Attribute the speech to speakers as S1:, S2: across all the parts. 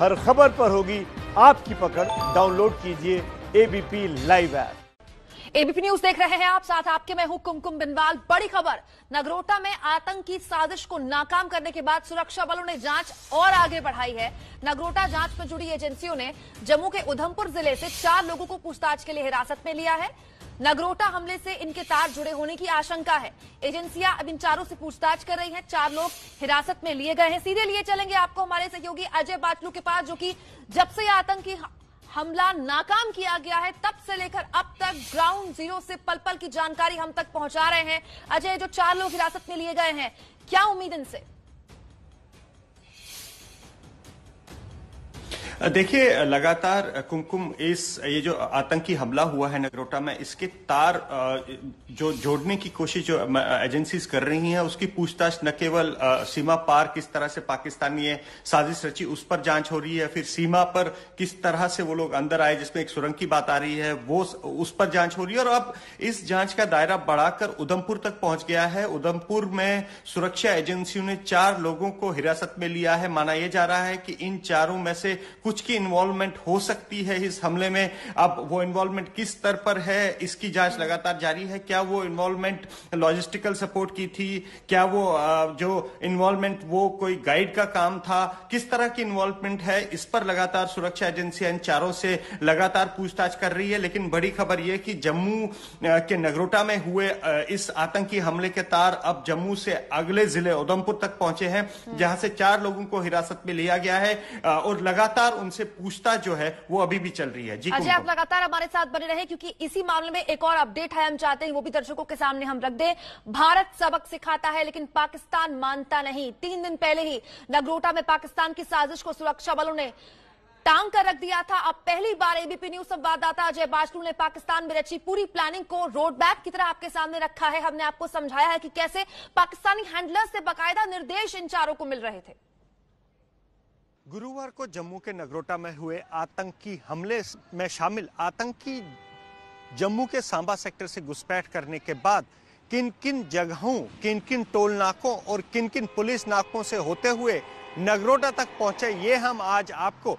S1: हर खबर पर होगी आपकी पकड़ डाउनलोड कीजिए ABP live app
S2: ABP news देख रहे हैं आप साथ आपके मैं हूं कुमकुम बिनवाल बड़ी खबर नगरोटा में आतंकी साजिश को नाकाम करने के बाद सुरक्षा बलों ने जांच और आगे बढ़ाई है नगरोटा जांच में जुड़ी एजेंसियों ने जम्मू के उधमपुर जिले से चार लोगों को पूछताछ के लिए हिरासत में लिया है नगरोटा हमले से इनके तार जुड़े होने की आशंका है एजेंसियां अब इन चारों से पूछताछ कर रही हैं चार लोग हिरासत में लिए गए हैं सीधे लिए चलेंगे आपको हमारे सहयोगी अजय बाटलू के पास जो कि जब से आतंकी हमला नाकाम किया गया है तब से लेकर अब तक ग्राउंड जीरो से पल पल की जानकारी हम तक पहुंचा रहे हैं अजय जो चार लोग हिरासत में लिए गए हैं क्या उम्मीद इनसे
S1: देखिए लगातार कुमकुम इस ये जो आतंकी हमला हुआ है नगरोटा में इसके तार जो जोड़ने की कोशिश जो एजेंसीज कर रही हैं उसकी पूछताछ न केवल सीमा पार किस तरह से पाकिस्तानी साजिश रची उस पर जांच हो रही है फिर सीमा पर किस तरह से वो लोग अंदर आए जिसमें एक सुरंग की बात आ रही है वो उस पर जांच हो रही है और अब इस जांच का दायरा बढ़ाकर उधमपुर तक पहुंच गया है उधमपुर में सुरक्षा एजेंसियों ने चार लोगों को हिरासत में लिया है माना यह जा रहा है कि इन चारों में से कुछ कुछ की इन्वॉल्वमेंट हो सकती है इस हमले में अब वो इन्वॉल्वमेंट किस स्तर पर है इसकी जांच लगातार जारी है क्या वो इन्वॉल्वमेंट लॉजिस्टिकल सपोर्ट की थी क्या वो जो इन्वॉल्वमेंट वो कोई गाइड का काम था किस तरह की इन्वॉल्वमेंट है इस पर लगातार सुरक्षा एजेंसियां इन चारों से लगातार पूछताछ कर रही है लेकिन बड़ी खबर यह कि जम्मू के नगरोटा में हुए इस आतंकी हमले के तार अब जम्मू से अगले जिले उधमपुर तक पहुंचे हैं जहां से चार लोगों को हिरासत में लिया गया है और लगातार उनसे पूछताछ जो है वो अभी भी चल रही है जी अजय आप
S2: लगातार हमारे साथ बने रहे क्योंकि इसी मामले में एक और अपडेट है हम चाहते हैं वो भी दर्शकों के सामने हम रख दें भारत सबक सिखाता है लेकिन पाकिस्तान मानता नहीं तीन दिन पहले ही नगरोटा में पाकिस्तान की साजिश को सुरक्षा बलों ने टांग कर रख दिया था अब पहली बार एबीपी न्यूज संवाददाता अजय बाजलू ने पाकिस्तान में रची पूरी प्लानिंग को रोड मैप की तरह आपके सामने रखा है हमने आपको समझाया है कि कैसे पाकिस्तानी हैंडलर से बकायदा निर्देश इन चारों को मिल रहे थे
S1: गुरुवार को जम्मू के नगरोटा में हुए आतंकी हमले में शामिल आतंकी जम्मू के सांबा सेक्टर से घुसपैठ करने के बाद किन किन जगहों किन किन टोल नाकों और किन किन पुलिस नाकों से होते हुए नगरोटा तक पहुंचे ये हम आज आपको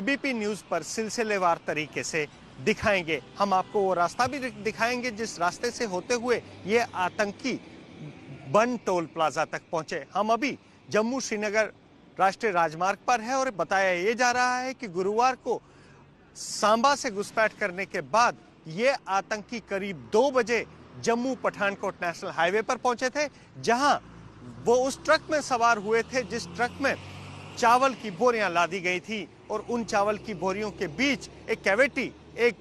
S1: एबीपी न्यूज़ पर सिलसिलेवार तरीके से दिखाएंगे हम आपको वो रास्ता भी दिखाएंगे जिस रास्ते से होते हुए ये आतंकी बन टोल प्लाजा तक पहुंचे हम अभी जम्मू श्रीनगर राष्ट्रीय राजमार्ग पर है और बताया ये जा रहा है कि गुरुवार को सांबा से घुसपैठ करने के बाद ये आतंकी करीब दो बजे जम्मू पठानकोट नेशनल हाईवे पर पहुंचे थे जहां वो उस ट्रक में सवार हुए थे जिस ट्रक में चावल की बोरियां लादी गई थी और उन चावल की बोरियों के बीच एक कैविटी एक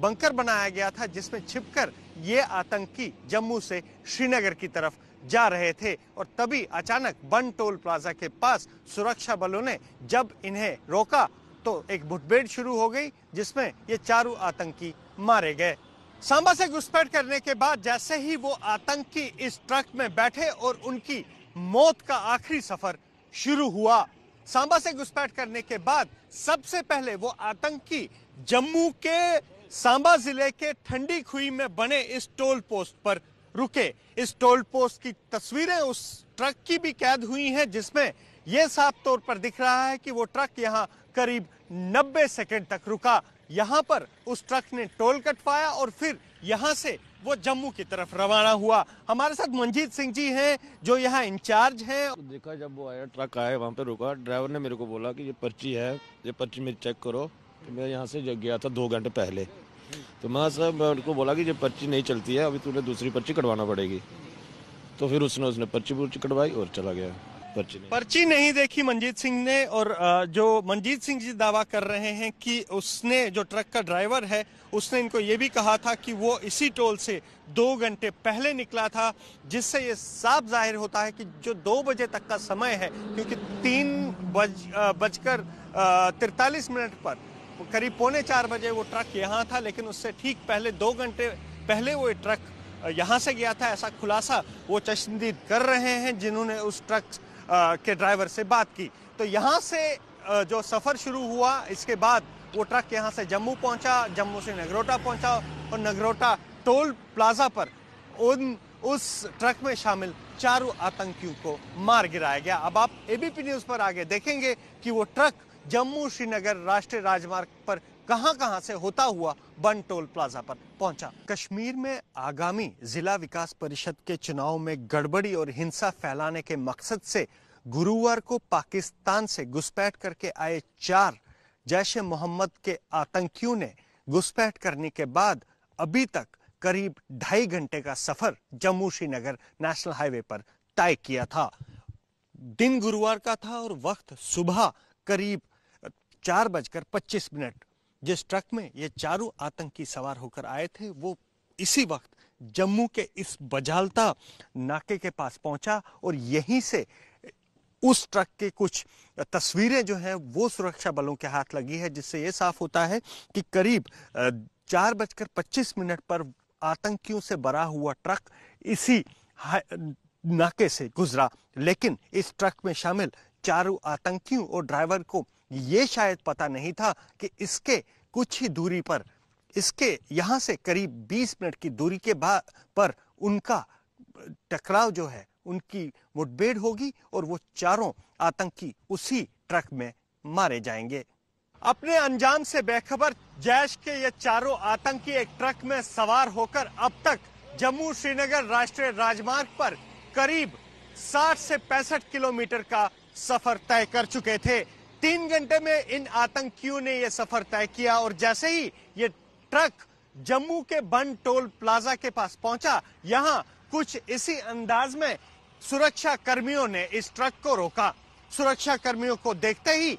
S1: बंकर बनाया गया था जिसमें छिपकर ये आतंकी जम्मू से श्रीनगर की तरफ जा रहे थे और तभी अचानक बन टोल प्लाजा के पास सुरक्षा बलों ने जब इन्हें रोका तो एक मुठभेड़ शुरू हो गई जिसमें ये चारों आतंकी मारे गए सांबा से घुसपैठ करने के बाद जैसे ही वो आतंकी इस ट्रक में बैठे और उनकी मौत का आखिरी सफर शुरू हुआ सांबा से घुसपैठ करने के बाद सबसे पहले वो आतंकी जम्मू के सांबा जिले के ठंडी खुई में बने इस टोल पोस्ट पर रुके इस टोल पोस्ट की तस्वीरें उस ट्रक की भी कैद हुई हैं जिसमें यह साफ तौर पर दिख रहा है कि वो ट्रक यहाँ करीब 90 सेकंड तक रुका यहाँ पर उस ट्रक ने टोल कटवाया और फिर यहाँ से वो जम्मू की तरफ रवाना हुआ हमारे साथ मंजीत सिंह जी हैं जो यहाँ इंचार्ज हैं देखा जब वो आया ट्रक आया वहाँ पे रुका ड्राइवर ने मेरे को बोला कि ये पर्ची है ये पर्ची मेरी चेक करो तो मैं यहाँ से गया था दो घंटे पहले तो मां साहब मैं उनको बोला कि जब पर्ची नहीं चलती है अभी तुम्हें दूसरी पर्ची कटवाना पड़ेगी तो फिर उसने उसने पर्ची पुर्ची कटवाई और चला गया पर्ची नहीं पर्ची नहीं देखी मंजीत सिंह ने और जो मंजीत सिंह जी दावा कर रहे हैं कि उसने जो ट्रक का ड्राइवर है उसने इनको ये भी कहा था कि वो इसी टोल से दो घंटे पहले निकला था जिससे ये साफ जाहिर होता है कि जो दो बजे तक का समय है क्योंकि तीन बज बजकर तिरतालीस मिनट पर करीब पौने चार बजे वो ट्रक यहाँ था लेकिन उससे ठीक पहले दो घंटे पहले वो ट्रक यहाँ से गया था ऐसा खुलासा वो चश्मदीद कर रहे हैं जिन्होंने उस ट्रक के ड्राइवर से बात की तो यहाँ से जो सफ़र शुरू हुआ इसके बाद वो ट्रक यहाँ से जम्मू पहुँचा जम्मू से नगरोटा पहुँचा और नगरोटा टोल प्लाजा पर उन उस ट्रक में शामिल चारों आतंकियों को मार गिराया गया अब आप एबीपी न्यूज़ पर आगे देखेंगे कि वो ट्रक जम्मू श्रीनगर राष्ट्रीय राजमार्ग पर कहां कहां से होता हुआ बन टोल प्लाजा पर पहुंचा कश्मीर में आगामी जिला विकास परिषद के चुनाव में गड़बड़ी और हिंसा फैलाने के मकसद से गुरुवार को पाकिस्तान से घुसपैठ करके आए चार जैश ए मोहम्मद के आतंकियों ने घुसपैठ करने के बाद अभी तक करीब ढाई घंटे का सफर जम्मू श्रीनगर नेशनल हाईवे पर तय किया था दिन गुरुवार का था और वक्त सुबह करीब चार बजकर पच्चीस मिनट जिस ट्रक में ये चारों आतंकी सवार होकर आए थे वो इसी वक्त जम्मू के इस बजालता नाके के पास पहुंचा और यहीं से उस ट्रक के कुछ तस्वीरें जो हैं वो सुरक्षा बलों के हाथ लगी है जिससे ये साफ होता है कि करीब चार बजकर पच्चीस मिनट पर आतंकियों से भरा हुआ ट्रक इसी नाके से गुजरा लेकिन इस ट्रक में शामिल चारों आतंकियों और ड्राइवर को ये शायद पता नहीं था कि इसके कुछ ही दूरी पर इसके यहाँ से करीब 20 मिनट की दूरी के बाद पर उनका टकराव जो है उनकी मुठभेड़ होगी और वो चारों आतंकी उसी ट्रक में मारे जाएंगे अपने अंजाम से बेखबर जैश के ये चारों आतंकी एक ट्रक में सवार होकर अब तक जम्मू श्रीनगर राष्ट्रीय राजमार्ग पर करीब 60 से पैंसठ किलोमीटर का सफर तय कर चुके थे तीन घंटे में इन आतंकियों ने यह सफर तय किया और जैसे ही ये ट्रक जम्मू के बन टोल प्लाजा के पास पहुंचा यहां कुछ इसी अंदाज में सुरक्षा कर्मियों ने इस ट्रक को रोका सुरक्षा कर्मियों को देखते ही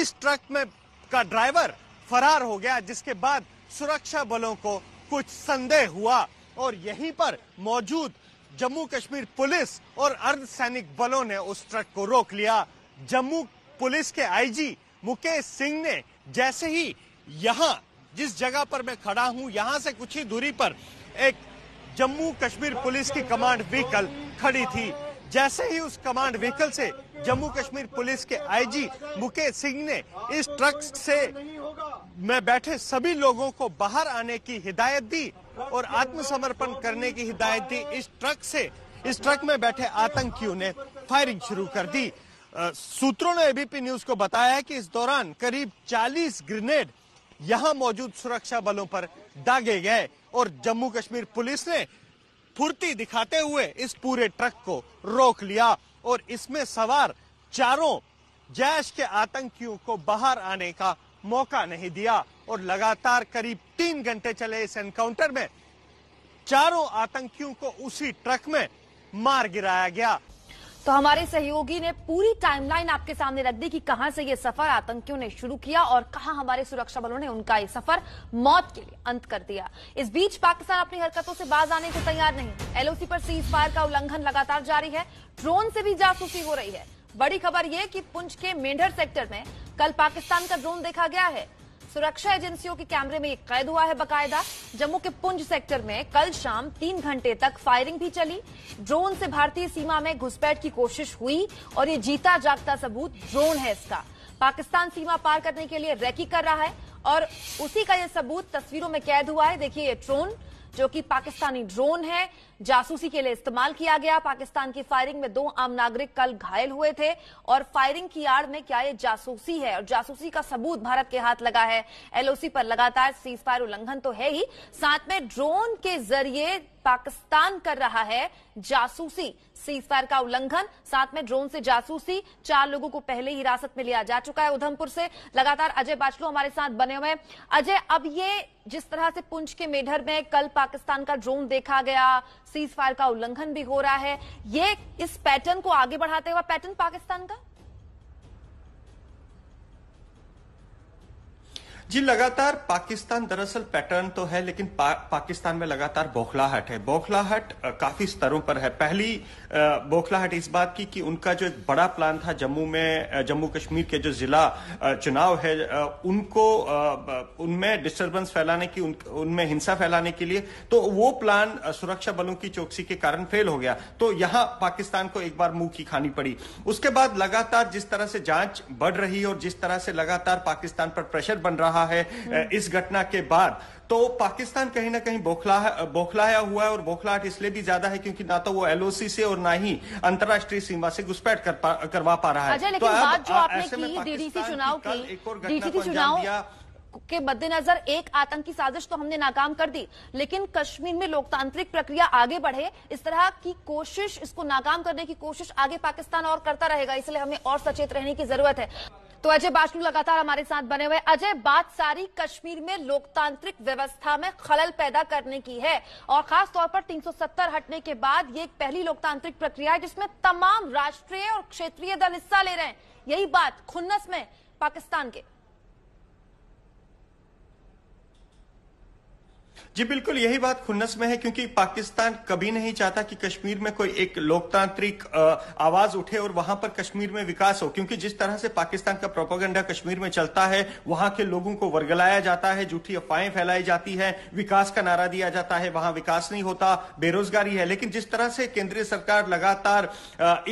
S1: इस ट्रक में का ड्राइवर फरार हो गया जिसके बाद सुरक्षा बलों को कुछ संदेह हुआ और यहीं पर मौजूद जम्मू कश्मीर पुलिस और अर्धसैनिक बलों ने उस ट्रक को रोक लिया जम्मू पुलिस के आईजी मुकेश सिंह ने जैसे ही यहाँ जिस जगह पर मैं खड़ा हूँ यहाँ से कुछ ही दूरी पर एक जम्मू कश्मीर पुलिस की कमांड व्हीकल खड़ी थी जैसे ही उस कमांड व्हीकल से जम्मू कश्मीर पुलिस के आईजी मुकेश सिंह ने इस ट्रक से मैं बैठे सभी लोगों को बाहर आने की हिदायत दी और आत्मसमर्पण करने की हिदायत दी इस ट्रक से इस ट्रक में बैठे आतंकियों ने फायरिंग शुरू कर दी सूत्रों ने एबीपी न्यूज को बताया कि इस दौरान करीब 40 ग्रेनेड यहां मौजूद सुरक्षा बलों पर दागे गए और जम्मू कश्मीर पुलिस ने फुर्ती दिखाते हुए इस पूरे ट्रक को रोक लिया और इसमें सवार चारों जैश के आतंकियों को बाहर आने का मौका नहीं दिया और लगातार करीब तीन घंटे चले इस एनकाउंटर में चारों आतंकियों को उसी ट्रक में मार गिराया गया
S2: तो हमारे सहयोगी ने पूरी टाइमलाइन आपके सामने रख दी कि कहां से ये सफर आतंकियों ने शुरू किया और कहां हमारे सुरक्षा बलों ने उनका ये सफर मौत के लिए अंत कर दिया इस बीच पाकिस्तान अपनी हरकतों से बाज आने को तैयार नहीं एलओसी पर सीज फायर का उल्लंघन लगातार जारी है ड्रोन से भी जासूसी हो रही है बड़ी खबर यह कि पुंछ के मेंढर सेक्टर में कल पाकिस्तान का ड्रोन देखा गया है सुरक्षा एजेंसियों के कैमरे में ये कैद हुआ है बकायदा जम्मू के पुंज सेक्टर में कल शाम तीन घंटे तक फायरिंग भी चली ड्रोन से भारतीय सीमा में घुसपैठ की कोशिश हुई और ये जीता जागता सबूत ड्रोन है इसका पाकिस्तान सीमा पार करने के लिए रैकी कर रहा है और उसी का यह सबूत तस्वीरों में कैद हुआ है देखिए ये ड्रोन जो कि पाकिस्तानी ड्रोन है जासूसी के लिए इस्तेमाल किया गया पाकिस्तान की फायरिंग में दो आम नागरिक कल घायल हुए थे और फायरिंग की आड़ में क्या ये जासूसी है और जासूसी का सबूत भारत के हाथ लगा है एलओसी पर लगातार सीज फायर उल्लंघन तो है ही साथ में ड्रोन के जरिए पाकिस्तान कर रहा है जासूसी सीज फायर का उल्लंघन साथ में ड्रोन से जासूसी चार लोगों को पहले ही हिरासत में लिया जा चुका है उधमपुर से लगातार अजय बाचलू हमारे साथ बने हुए हैं अजय अब ये जिस तरह से पुंछ के मेढर में कल पाकिस्तान का ड्रोन देखा गया सीज फायर का उल्लंघन भी हो रहा है ये इस पैटर्न को आगे बढ़ाते हुआ पैटर्न पाकिस्तान का
S1: जी लगातार पाकिस्तान दरअसल पैटर्न तो है लेकिन पा, पाकिस्तान में लगातार बौखलाहट है बौखलाहट काफी स्तरों पर है पहली बौखलाहट इस बात की कि उनका जो एक बड़ा प्लान था जम्मू में जम्मू कश्मीर के जो जिला चुनाव है उनको उनमें डिस्टर्बेंस फैलाने की उनमें हिंसा फैलाने के लिए तो वो प्लान सुरक्षा बलों की चौकसी के कारण फेल हो गया तो यहां पाकिस्तान को एक बार मुंह की खानी पड़ी उसके बाद लगातार जिस तरह से जांच बढ़ रही और जिस तरह से लगातार पाकिस्तान पर प्रेशर बन रहा रहा है हम्म। इस घटना के बाद तो पाकिस्तान कहीं ना कहीं बोखला बोखलाया हुआ है और बोखलाहट इसलिए भी ज्यादा है क्योंकि ना तो वो एलओसी से और ना ही अंतर्राष्ट्रीय सीमा से घुसपैठ कर करवा पा रहा है अच्छा, लेकिन तो बात जो आपने की डीडीसी चुनाव की डीडीसी चुनाव
S2: के मद्देनजर एक आतंकी साजिश तो हमने नाकाम कर दी लेकिन कश्मीर में लोकतांत्रिक प्रक्रिया आगे बढ़े इस तरह की कोशिश इसको नाकाम करने की कोशिश आगे पाकिस्तान और करता रहेगा इसलिए हमें और सचेत रहने की जरूरत है तो अजय बाजलू लगातार हमारे साथ बने हुए अजय बात सारी कश्मीर में लोकतांत्रिक व्यवस्था में खलल पैदा करने की है और खास तौर पर 370 हटने के बाद ये एक पहली लोकतांत्रिक प्रक्रिया है जिसमें तमाम राष्ट्रीय और क्षेत्रीय दल हिस्सा ले रहे हैं यही बात खुन्नस में पाकिस्तान के
S1: जी बिल्कुल यही बात खुन्नस में है क्योंकि पाकिस्तान कभी नहीं चाहता कि कश्मीर में कोई एक लोकतांत्रिक आवाज उठे और वहां पर कश्मीर में विकास हो क्योंकि जिस तरह से पाकिस्तान का प्रोपोगंडा कश्मीर में चलता है वहां के लोगों को वर्गलाया जाता है झूठी अफवाहें फैलाई जाती है विकास का नारा दिया जाता है वहां विकास नहीं होता बेरोजगारी है लेकिन जिस तरह से केंद्रीय सरकार लगातार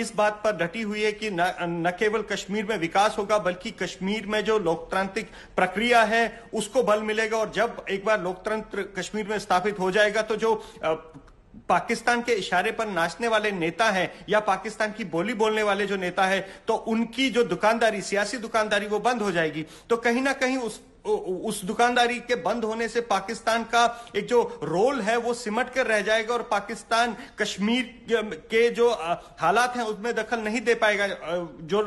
S1: इस बात पर डटी हुई है कि न केवल कश्मीर में विकास होगा बल्कि कश्मीर में जो लोकतांत्रिक प्रक्रिया है उसको बल मिलेगा और जब एक बार लोकतंत्र कश्मीर कश्मीर में स्थापित हो जाएगा तो जो पाकिस्तान के इशारे पर नाचने वाले नेता हैं या पाकिस्तान की बोली बोलने वाले जो नेता है तो उनकी जो दुकानदारी सियासी दुकानदारी वो बंद हो जाएगी तो कहीं ना कहीं उस उस दुकानदारी के बंद होने से पाकिस्तान का एक जो रोल है वो सिमट कर रह जाएगा और पाकिस्तान कश्मीर के जो हालात हैं उसमें दखल नहीं दे पाएगा जो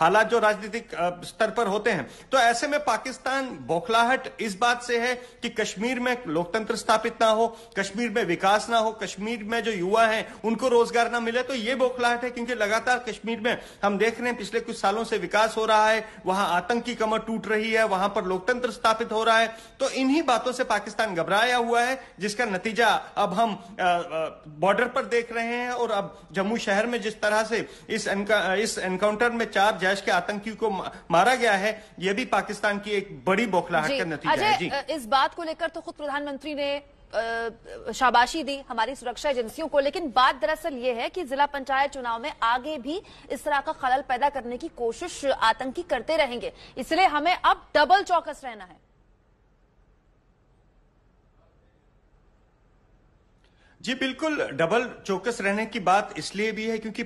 S1: हालात जो राजनीतिक स्तर पर होते हैं तो ऐसे में पाकिस्तान बौखलाहट इस बात से है कि कश्मीर में लोकतंत्र स्थापित ना हो कश्मीर में विकास ना हो कश्मीर में जो युवा हैं उनको रोजगार ना मिले तो ये बौखलाहट है क्योंकि लगातार कश्मीर में हम देख रहे हैं पिछले कुछ सालों से विकास हो रहा है वहां आतंकी कमर टूट रही है वहां पर लोकतंत्र स्थापित हो रहा है तो इन्हीं बातों से पाकिस्तान घबराया हुआ है जिसका नतीजा अब हम बॉर्डर पर देख रहे हैं और अब जम्मू शहर में जिस तरह से इस इस एनकाउंटर में चार जैश के आतंकी को मारा गया है यह भी पाकिस्तान की एक बड़ी बौखलाहट का नतीजा है जी
S2: इस बात को लेकर तो खुद प्रधानमंत्री ने शाबाशी दी हमारी सुरक्षा एजेंसियों को लेकिन बात दरअसल ये है कि जिला पंचायत चुनाव में आगे भी इस तरह का खलल पैदा करने की कोशिश आतंकी करते रहेंगे इसलिए हमें अब डबल चौकस रहना है
S1: जी बिल्कुल डबल चौकस रहने की बात इसलिए भी है क्योंकि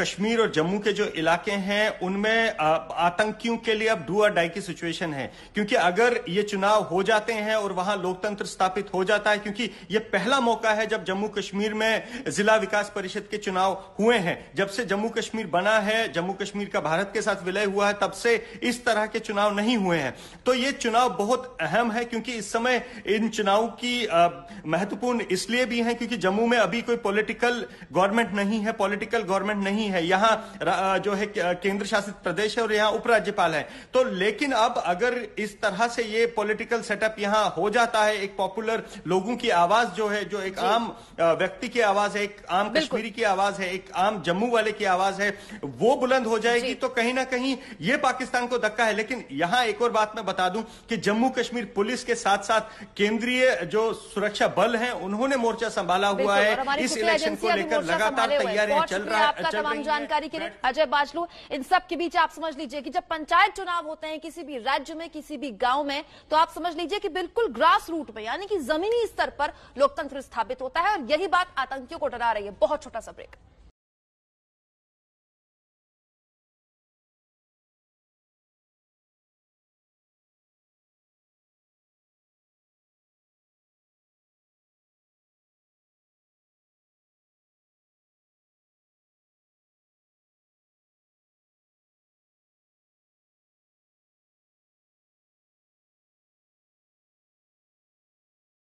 S1: कश्मीर और जम्मू के जो इलाके हैं उनमें आतंकियों के लिए अब डुआ डाई की सिचुएशन है क्योंकि अगर ये चुनाव हो जाते हैं और वहां लोकतंत्र स्थापित हो जाता है क्योंकि ये पहला मौका है जब जम्मू कश्मीर में जिला विकास परिषद के चुनाव हुए हैं जब से जम्मू कश्मीर बना है जम्मू कश्मीर का भारत के साथ विलय हुआ है तब से इस तरह के चुनाव नहीं हुए हैं तो ये चुनाव बहुत अहम है क्योंकि इस समय इन चुनाव की महत्वपूर्ण इसलिए भी है क्योंकि जम्मू में अभी कोई पॉलिटिकल गवर्नमेंट नहीं है पॉलिटिकल गवर्नमेंट नहीं है यहाँ जो है केंद्र शासित प्रदेश है और यहाँ उपराज्यपाल है तो लेकिन अब अगर इस तरह से ये पॉलिटिकल सेटअप यहाँ हो जाता है एक पॉपुलर लोगों की आवाज जो है जो एक आम व्यक्ति की आवाज है एक आम कश्मीरी की आवाज है एक आम जम्मू वाले की आवाज है वो बुलंद हो जाएगी तो कहीं ना कहीं ये पाकिस्तान को धक्का है लेकिन यहां एक और बात मैं बता दूं कि जम्मू कश्मीर पुलिस के साथ साथ केंद्रीय जो सुरक्षा बल हैं उन्होंने मोर्चा संभाला डाला हुआ है इस इलेक्शन को लेकर लगातार तैयारियां चल रहा आपका अच्छा, तमाम जानकारी
S2: के लिए हाँ। अजय बाजलू इन सब के बीच आप समझ लीजिए कि जब पंचायत चुनाव होते हैं किसी भी राज्य में किसी भी गांव में तो आप समझ लीजिए कि बिल्कुल ग्रास रूट में यानी कि जमीनी स्तर पर लोकतंत्र स्थापित होता है और यही बात आतंकियों को डरा रही है बहुत छोटा सा ब्रेक